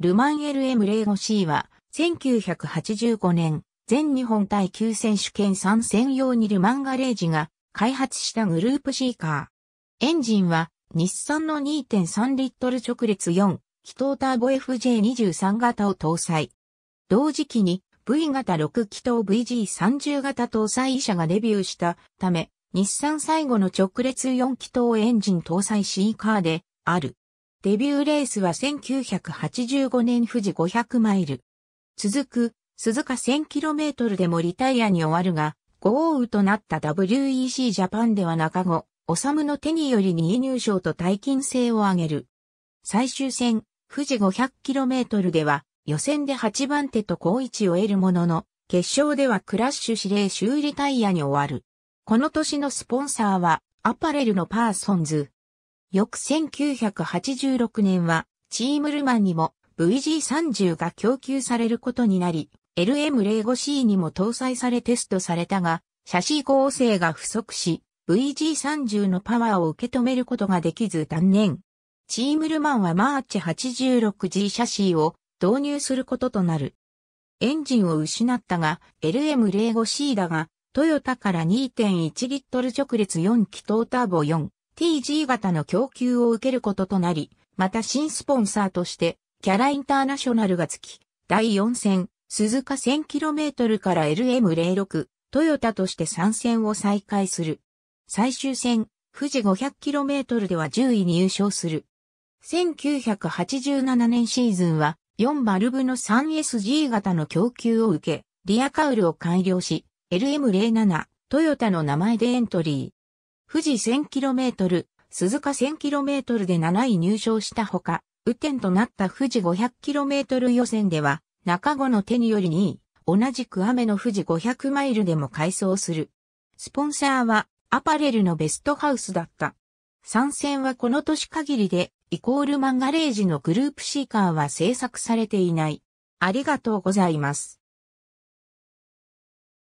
ルマン LM05C は、1985年、全日本耐久選手権参戦用にルマンガレージが開発したグループ C カー。エンジンは、日産の2.3リットル直列4、気筒ターボ FJ23 型を搭載。同時期に V 型6気筒 VG30 型搭載車がデビューしたため、日産最後の直列4気筒エンジン搭載 C カーである。デビューレースは1985年富士500マイル。続く、鈴鹿 1000km でもリタイアに終わるが、豪雨となった WEC ジャパンでは中後、治の手により2位入賞と大金星を上げる。最終戦、富士 500km では、予選で8番手と高位置を得るものの、決勝ではクラッシュ指令修理タイヤに終わる。この年のスポンサーは、アパレルのパーソンズ。翌1986年は、チームルマンにも VG30 が供給されることになり、LM05C にも搭載されテストされたが、シー構成が不足し、VG30 のパワーを受け止めることができず断念。チームルマンはマーチ 86G シャシーを導入することとなる。エンジンを失ったが、LM05C だが、トヨタから2.1リットル直列4気筒ターボ4、TG 型の供給を受けることとなり、また新スポンサーとして、キャラインターナショナルが付き、第4戦、鈴鹿 1000km から LM06、トヨタとして参戦を再開する。最終戦、富士 500km では10位入賞する。1987年シーズンは、4バルブの 3SG 型の供給を受け、リアカウルを改良し、LM07、トヨタの名前でエントリー。富士 1000km、鈴鹿 1000km で7位入賞したほか、雨天となった富士 500km 予選では、中後の手により2位、同じく雨の富士500マイルでも改装する。スポンサーは、アパレルのベストハウスだった。参戦はこの年限りで、イコールマンガレージのグループシーカーは制作されていない。ありがとうございます。